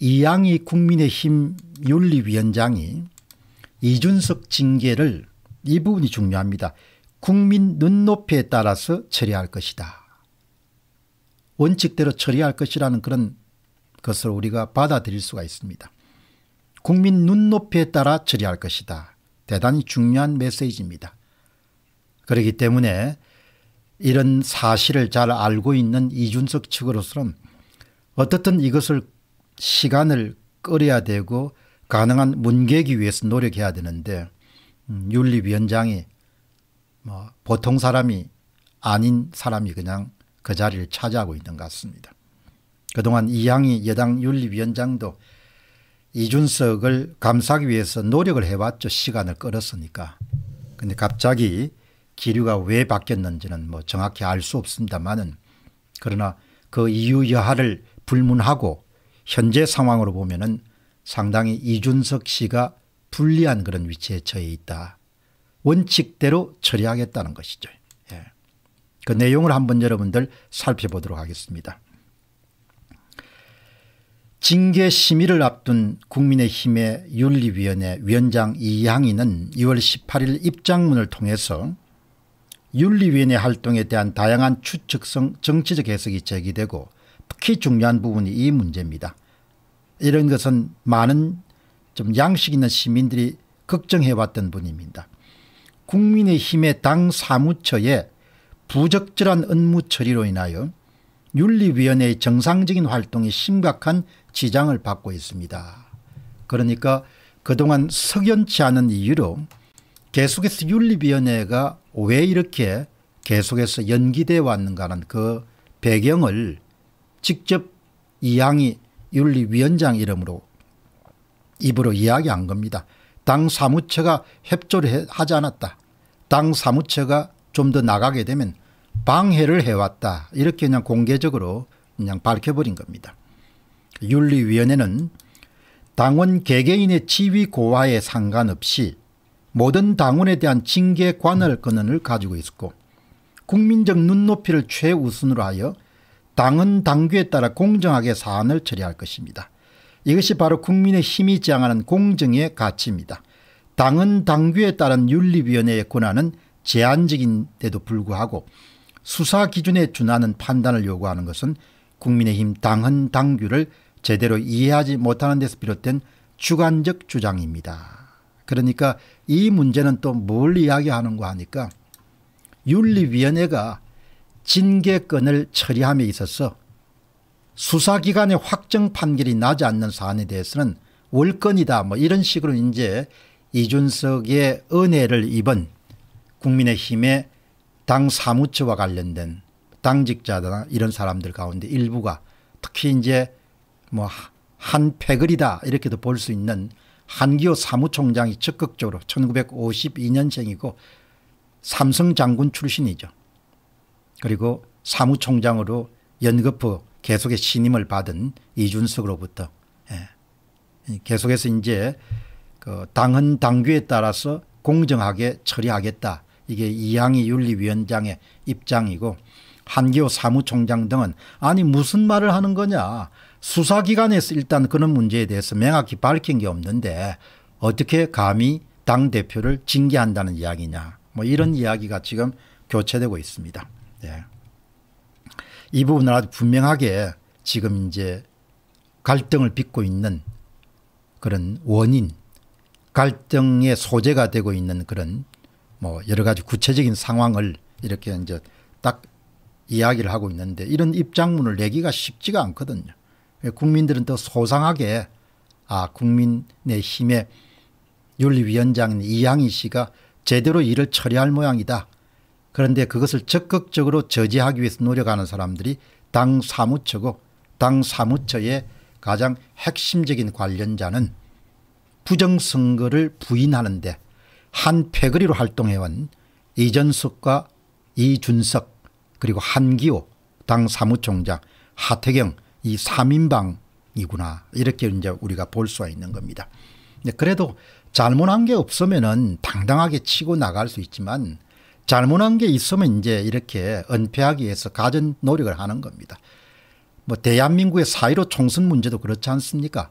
이양희 국민의힘 윤리위원장이 이준석 징계를 이 부분이 중요합니다. 국민 눈높이에 따라서 처리할 것이다. 원칙대로 처리할 것이라는 그런 것을 우리가 받아들일 수가 있습니다. 국민 눈높이에 따라 처리할 것이다. 대단히 중요한 메시지입니다. 그렇기 때문에 이런 사실을 잘 알고 있는 이준석 측으로서는 어떻든 이것을 시간을 끌어야 되고 가능한 문개기 위해서 노력해야 되는데 음, 윤리위원장이 뭐 보통 사람이 아닌 사람이 그냥 그 자리를 차지하고 있는 것 같습니다. 그동안 이양이 여당 윤리위원장도 이준석을 감싸기 위해서 노력을 해왔죠. 시간을 끌었으니까. 근데 갑자기 기류가 왜 바뀌었는지는 뭐 정확히 알 수 없습니다만은 그러나 그 이유 여하를 불문하고 현재 상황으로 보면은 상당히 이준석 씨가 불리한 그런 위치에 처해 있다. 원칙대로 처리하겠다는 것이죠. 예. 그 내용을 한번 여러분들 살펴보도록 하겠습니다. 징계 심의를 앞둔 국민의힘의 윤리위원회 위원장 이양희는 2월 18일 입장문을 통해서 윤리위원회 활동에 대한 다양한 추측성 정치적 해석이 제기되고 특히 중요한 부분이 이 문제입니다. 이런 것은 많은 좀 양식 있는 시민들이 걱정해왔던 분입니다. 국민의힘의 당 사무처의 부적절한 업무 처리로 인하여 윤리위원회의 정상적인 활동이 심각한 지장을 받고 있습니다. 그러니까 그동안 석연치 않은 이유로 계속해서 윤리위원회가 왜 이렇게 계속해서 연기되 왔는가 하는 그 배경을 직접 이양이 윤리위원장 이름으로 입으로 이야기한 겁니다. 당 사무처가 협조를 하지 않았다. 당 사무처가 좀 더 나가게 되면 방해를 해왔다. 이렇게 그냥 공개적으로 그냥 밝혀버린 겁니다. 윤리위원회는 당원 개개인의 지위 고하에 상관없이 모든 당원에 대한 징계 관할 권한을 가지고 있었고 국민적 눈높이를 최우선으로 하여 당은 당규에 따라 공정하게 사안을 처리할 것입니다. 이것이 바로 국민의 힘이 지향하는 공정의 가치입니다. 당은 당규에 따른 윤리위원회의 권한은 제한적인데도 불구하고 수사 기준에 준하는 판단을 요구하는 것은 국민의힘 당헌 당규를 제대로 이해하지 못하는 데서 비롯된 주관적 주장입니다. 그러니까 이 문제는 또 뭘 이야기하는가 하니까 윤리위원회가 징계건을 처리함에 있어서 수사기관의 확정 판결이 나지 않는 사안에 대해서는 월권이다 뭐 이런 식으로 이제 이준석의 은혜를 입은 국민의힘의 당 사무처와 관련된 당직자나 이런 사람들 가운데 일부가 특히 이제 뭐 한패글이다 이렇게도 볼 수 있는 한기호 사무총장이 적극적으로 1952년생이고 삼성 장군 출신이죠. 그리고 사무총장으로 연거푸 계속해 신임을 받은 이준석으로부터 예. 계속해서 이제 그 당헌 당규에 따라서 공정하게 처리하겠다. 이게 이양희 윤리위원장의 입장이고 한기호 사무총장 등은 아니 무슨 말을 하는 거냐. 수사기관에서 일단 그런 문제에 대해서 명확히 밝힌 게 없는데 어떻게 감히 당대표를 징계한다는 이야기냐. 뭐 이런 이야기가 지금 교체되고 있습니다. 네. 이 부분을 아주 분명하게 지금 이제 갈등을 빚고 있는 그런 원인, 갈등의 소재가 되고 있는 그런 뭐 여러 가지 구체적인 상황을 이렇게 이제 딱 이야기를 하고 있는데 이런 입장문을 내기가 쉽지가 않거든요. 국민들은 더 소상하게 아 국민의힘의 윤리위원장 이양희 씨가 제대로 일을 처리할 모양이다. 그런데 그것을 적극적으로 저지하기 위해서 노력하는 사람들이 당 사무처고 당 사무처의 가장 핵심적인 관련자는 부정선거를 부인하는데 한 패거리로 활동해온 이전숙과 이준석 그리고 한기호 당 사무총장 하태경 이 3인방이구나 이렇게 이제 우리가 볼 수가 있는 겁니다. 그래도 잘못한 게 없으면 당당하게 치고 나갈 수 있지만 잘못한 게 있으면 이제 이렇게 은폐하기 위해서 가전 노력을 하는 겁니다. 뭐 대한민국의 사이로 총선 문제도 그렇지 않습니까?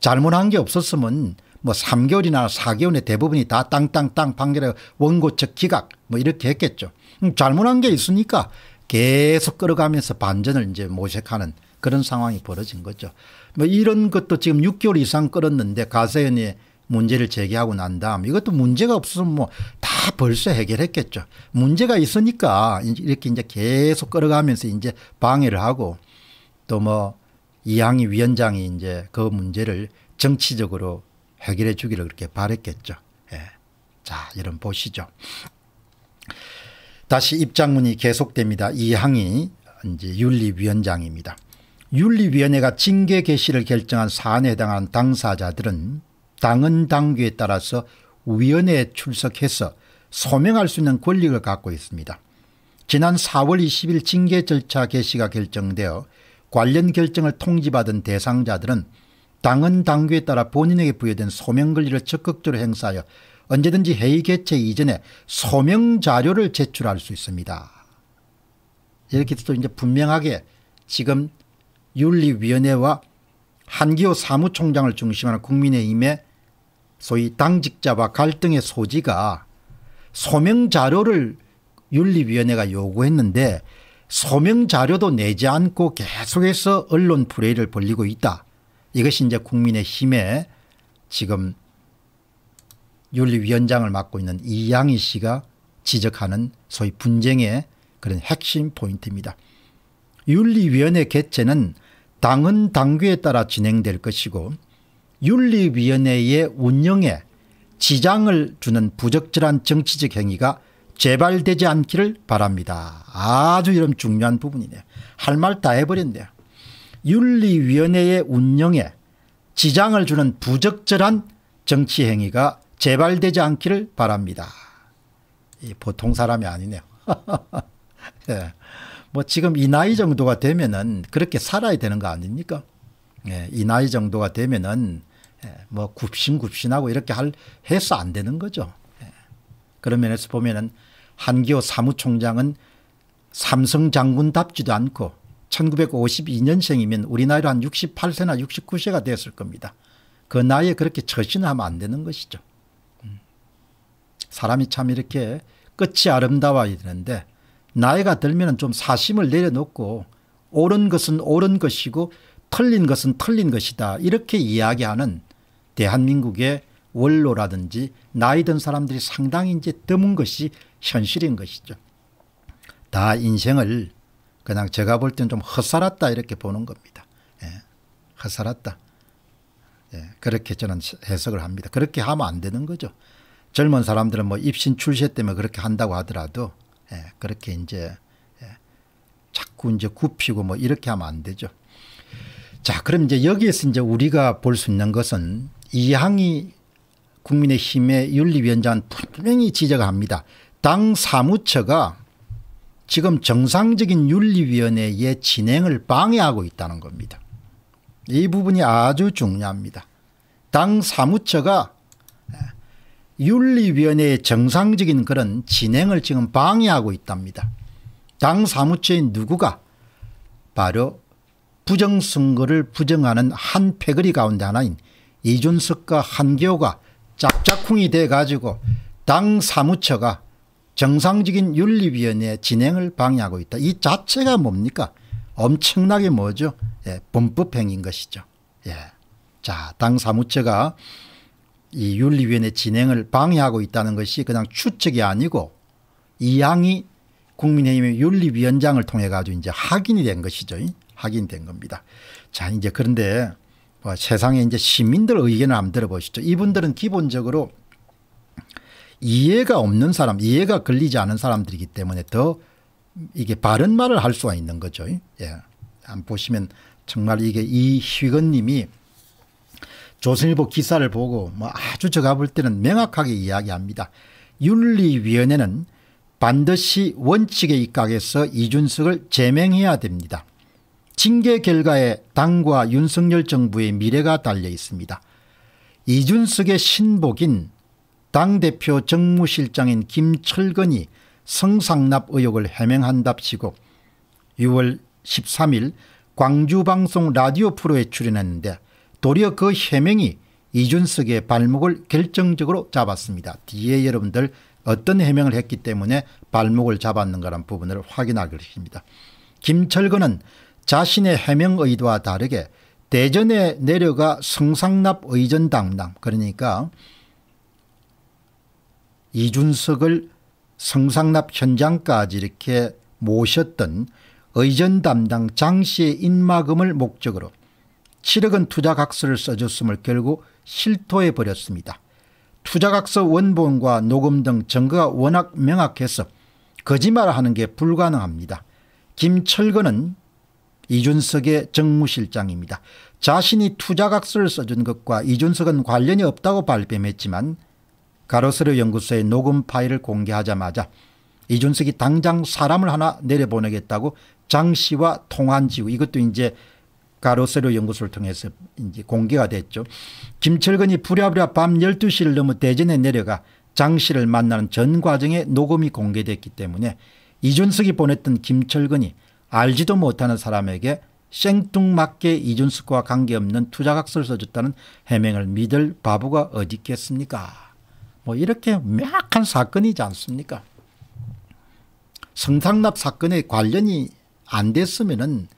잘못한 게 없었으면 뭐 3개월이나 4개월에 대부분이 다 땅땅땅 판결해 원고측 기각 뭐 이렇게 했겠죠. 음, 잘못한 게 있으니까 계속 끌어가면서 반전을 이제 모색하는 그런 상황이 벌어진 거죠. 뭐 이런 것도 지금 6개월 이상 끌었는데 가세연의 문제를 제기하고 난 다음 이것도 문제가 없으면 뭐 다 벌써 해결했겠죠. 문제가 있으니까 이렇게 이제 계속 끌어가면서 이제 방해를 하고 또 뭐 이항희 위원장이 이제 그 문제를 정치적으로 해결해 주기를 그렇게 바랬겠죠. 예. 자, 이런 보시죠. 다시 입장문이 계속됩니다. 이항희 이제 윤리위원장입니다. 윤리위원회가 징계 개시를 결정한 사안에 해당한 당사자들은 당은 당규에 따라서 위원회에 출석해서 소명할 수 있는 권리를 갖고 있습니다. 지난 4월 20일 징계 절차 개시가 결정되어 관련 결정을 통지받은 대상자들은 당은 당규에 따라 본인에게 부여된 소명 권리를 적극적으로 행사하여 언제든지 회의 개최 이전에 소명 자료를 제출할 수 있습니다. 이렇게 또 이제 분명하게 지금 윤리위원회와 한기호 사무총장을 중심하는 국민의힘의 소위 당직자와 갈등의 소지가 소명 자료를 윤리위원회가 요구했는데 소명 자료도 내지 않고 계속해서 언론 프레이를 벌리고 있다. 이것이 이제 국민의힘에 지금 윤리위원장을 맡고 있는 이양희 씨가 지적하는 소위 분쟁의 그런 핵심 포인트입니다. 윤리위원회 개최는 당은 당규에 따라 진행될 것이고 윤리위원회의 운영에 지장을 주는 부적절한 정치적 행위가 재발되지 않기를 바랍니다. 아주 이런 중요한 부분이네요. 할 말 다 해버렸네요. 윤리위원회의 운영에 지장을 주는 부적절한 정치 행위가 재발되지 않기를 바랍니다. 보통 사람이 아니네요. 예. 뭐 지금 이 나이 정도가 되면은 그렇게 살아야 되는 거 아닙니까? 예. 이 나이 정도가 되면은 예, 뭐 굽신굽신하고 이렇게 할 해서 안 되는 거죠. 예. 그런 면에서 보면은 한기호 사무총장은 삼성 장군답지도 않고 1952년생이면 우리 나이로 한 68세나 69세가 됐을 겁니다. 그 나이에 그렇게 처신하면 안 되는 것이죠. 음. 사람이 참 이렇게 끝이 아름다워야 되는데 나이가 들면 좀 사심을 내려놓고 옳은 것은 옳은 것이고 틀린 것은 틀린 것이다 이렇게 이야기하는 대한민국의 원로라든지 나이 든 사람들이 상당히 이제 드문 것이 현실인 것이죠. 다 인생을 그냥 제가 볼 때는 좀 헛살았다 이렇게 보는 겁니다. 예. 헛살았다. 예. 그렇게 저는 해석을 합니다. 그렇게 하면 안 되는 거죠. 젊은 사람들은 뭐 입신 출세 때문에 그렇게 한다고 하더라도 예. 그렇게 이제 예, 자꾸 이제 굽히고 뭐 이렇게 하면 안 되죠. 자, 그럼 이제 여기에서 이제 우리가 볼 수 있는 것은 이항희 국민의힘의 윤리위원장 분명히 지적합니다. 당 사무처가 지금 정상적인 윤리위원회의 진행을 방해하고 있다는 겁니다. 이 부분이 아주 중요합니다. 당 사무처가 윤리위원회의 정상적인 그런 진행을 지금 방해하고 있답니다. 당 사무처인 누구가 바로 부정선거를 부정하는 한 패거리 가운데 하나인 이준석과 한교가 짝짝쿵이돼 가지고 당 사무처가 정상적인 윤리위원회 진행을 방해하고 있다. 이 자체가 뭡니까? 엄청나게 뭐죠? 예, 범법행인 위 것이죠. 예. 자, 당 사무처가 이 윤리위원회 진행을 방해하고 있다는 것이 그냥 추측이 아니고 이양이 국민의힘의 윤리위원장을 통해 가지고 이제 확인이 된 것이죠. 확인된 겁니다. 자, 이제 그런데 뭐 세상에 이제 시민들 의견을 한번 들어보시죠. 이분들은 기본적으로 이해가 없는 사람, 이해가 걸리지 않은 사람들이기 때문에 더 이게 바른 말을 할 수가 있는 거죠. 예. 안 보시면 정말 이게 이휘건님이 조선일보 기사를 보고 뭐 아주 제가 볼 때는 명확하게 이야기합니다. 윤리위원회는 반드시 원칙에 입각해서 이준석을 제명해야 됩니다. 징계 결과에 당과 윤석열 정부의 미래가 달려 있습니다. 이준석의 신복인 당대표 정무실장인 김철근이 성상납 의혹을 해명한답시고 6월 13일 광주방송 라디오 프로에 출연했는데 도리어 그 해명이 이준석의 발목을 결정적으로 잡았습니다. 뒤에 여러분들 어떤 해명을 했기 때문에 발목을 잡았는가라는 부분을 확인할 것입니다. 김철근은 자신의 해명 의도와 다르게 대전에 내려가 성상납 의전당남 그러니까 이준석을 성상납 현장까지 이렇게 모셨던 의전 담당 장 씨의 입막음을 목적으로 7억 원 투자각서를 써줬음을 결국 실토해 버렸습니다. 투자각서 원본과 녹음 등 증거가 워낙 명확해서 거짓말하는 게 불가능합니다. 김철근은 이준석의 정무실장입니다. 자신이 투자각서를 써준 것과 이준석은 관련이 없다고 발뺌했지만 가로세르 연구소의 녹음 파일을 공개하자마자 이준석이 당장 사람을 하나 내려보내겠다고 장 씨와 통한 지후 이것도 이제 가로세로 연구소를 통해서 이제 공개가 됐죠. 김철근이 부랴부랴 밤 12시를 넘어 대전에 내려가 장 씨를 만나는 전 과정에 녹음이 공개됐기 때문에 이준석이 보냈던 김철근이 알지도 못하는 사람에게 생뚱맞게 이준숙과 관계없는 투자각서를 써줬다는 해명을 믿을 바보가 어디 있겠습니까 뭐 이렇게 명확한 사건이지 않습니까 성상납 사건에 관련이 안 됐으면 은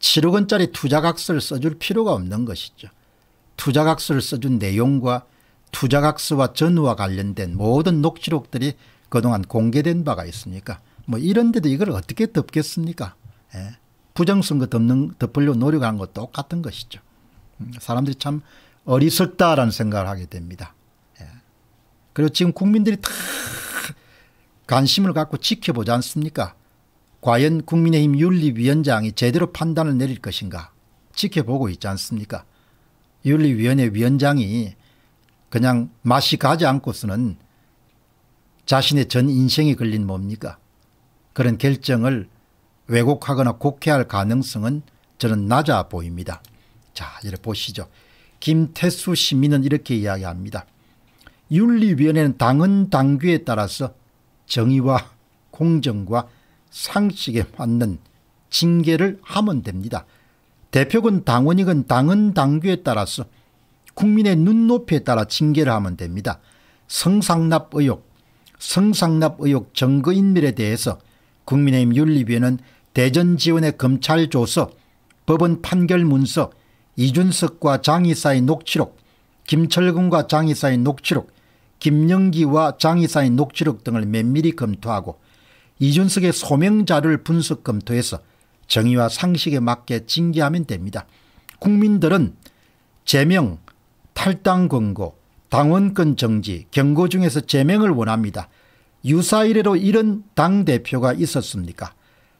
7억 원짜리 투자각서를 써줄 필요가 없는 것이죠 투자각서를 써준 내용과 투자각서와 전후와 관련된 모든 녹취록들이 그동안 공개된 바가 있으니까 뭐 이런 데도 이걸 어떻게 덮겠습니까 예. 부정선거 덮는, 덮으려 노력한 것 똑같은 것이죠. 음, 사람들이 참 어리석다라는 생각을 하게 됩니다. 예. 그리고 지금 국민들이 다 관심을 갖고 지켜보지 않습니까? 과연 국민의힘 윤리위원장이 제대로 판단을 내릴 것인가 지켜보고 있지 않습니까? 윤리위원회 위원장이 그냥 맛이 가지 않고서는 자신의 전 인생이 걸린 뭡니까? 그런 결정을 왜곡하거나 곡해할 가능성은 저는 낮아 보입니다. 자, 이를 보시죠. 김태수 시민은 이렇게 이야기합니다. 윤리위원회는 당은 당규에 따라서 정의와 공정과 상식에 맞는 징계를 하면 됩니다. 대표군 당원이건 당은 당규에 따라서 국민의 눈높이에 따라 징계를 하면 됩니다. 성상납 의혹, 성상납 의혹 정거인멸에 대해서 국민의힘 윤리위에는 대전 지원의 검찰 조서, 법원 판결 문서, 이준석과 장희사의 녹취록, 김철근과 장희사의 녹취록, 김영기와 장희사의 녹취록 등을 면밀히 검토하고 이준석의 소명자를 분석 검토해서 정의와 상식에 맞게 징계하면 됩니다. 국민들은 제명, 탈당 권고, 당원권 정지, 경고 중에서 제명을 원합니다. 유사 이래로 이런 당대표가 있었습니까?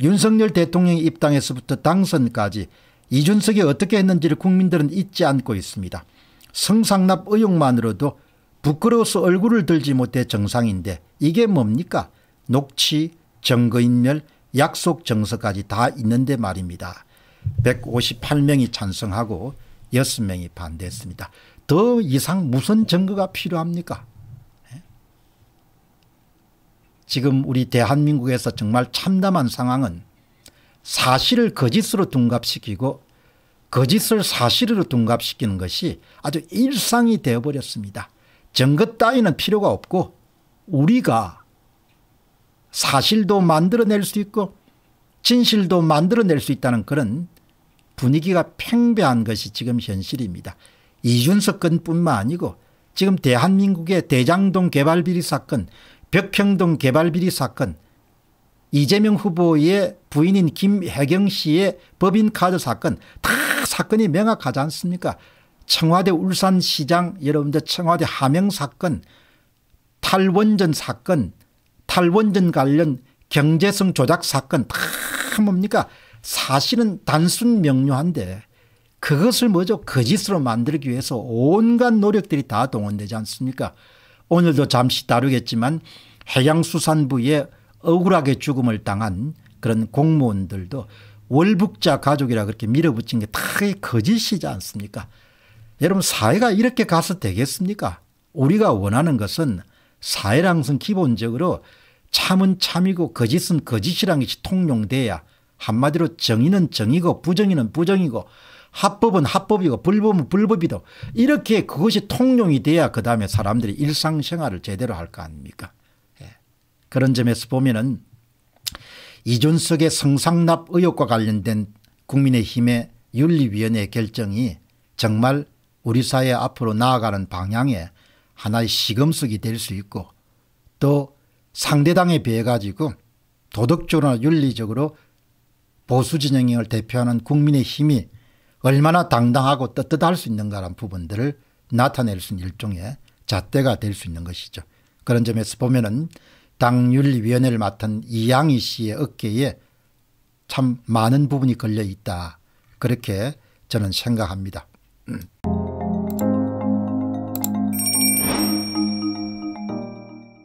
윤석열 대통령 입당에서부터 당선까지 이준석이 어떻게 했는지를 국민들은 잊지 않고 있습니다. 성상납 의혹만으로도 부끄러워서 얼굴을 들지 못해 정상인데 이게 뭡니까? 녹취, 정거인멸, 약속 정서까지 다 있는데 말입니다. 158명이 찬성하고 6명이 반대했습니다. 더 이상 무슨 증거가 필요합니까? 지금 우리 대한민국에서 정말 참담한 상황은 사실을 거짓으로 둔갑시키고 거짓을 사실으로 둔갑시키는 것이 아주 일상이 되어버렸습니다. 증거 따위는 필요가 없고 우리가 사실도 만들어낼 수 있고 진실도 만들어낼 수 있다는 그런 분위기가 팽배한 것이 지금 현실입니다. 이준석 건뿐만 아니고 지금 대한민국의 대장동 개발비리 사건 벽평동 개발비리 사건, 이재명 후보의 부인인 김혜경 씨의 법인카드 사건 다 사건이 명확하지 않습니까? 청와대 울산시장 여러분들 청와대 하명 사건 탈원전 사건 탈원전 관련 경제성 조작 사건 다 뭡니까 사실은 단순 명료한데 그것을 먼저 거짓으로 만들기 위해서 온갖 노력들이 다 동원되지 않습니까 오늘도 잠시 다루겠지만 해양수산부의 억울하게 죽음을 당한 그런 공무원들도 월북자 가족이라 그렇게 밀어붙인 게 다 거짓이지 않습니까 여러분 사회가 이렇게 가서 되겠습니까 우리가 원하는 것은 사회랑 선 기본적으로 참은 참이고 거짓은 거짓이란 것이 통용돼야 한마디로 정의는 정의고 부정의는 부정이고 합법은 합법이고 불법은 불법이다. 이렇게 그것이 통용이 돼야 그다음에 사람들이 일상생활을 제대로 할 거 아닙니까? 예. 그런 점에서 보면은 이준석의 성상납 의혹과 관련된 국민의힘의 윤리위원회 결정이 정말 우리 사회 앞으로 나아가는 방향에 하나의 시금석이 될 수 있고 또 상대당에 비해 가지고 도덕적으로나 윤리적으로 보수 진영을 대표하는 국민의힘이 얼마나 당당하고 떳떳할 수 있는가란 부분들을 나타낼 수 있는 일종의 잣대가 될 수 있는 것이죠. 그런 점에서 보면은 당윤리위원회를 맡은 이양희 씨의 어깨에 참 많은 부분이 걸려 있다. 그렇게 저는 생각합니다. 음.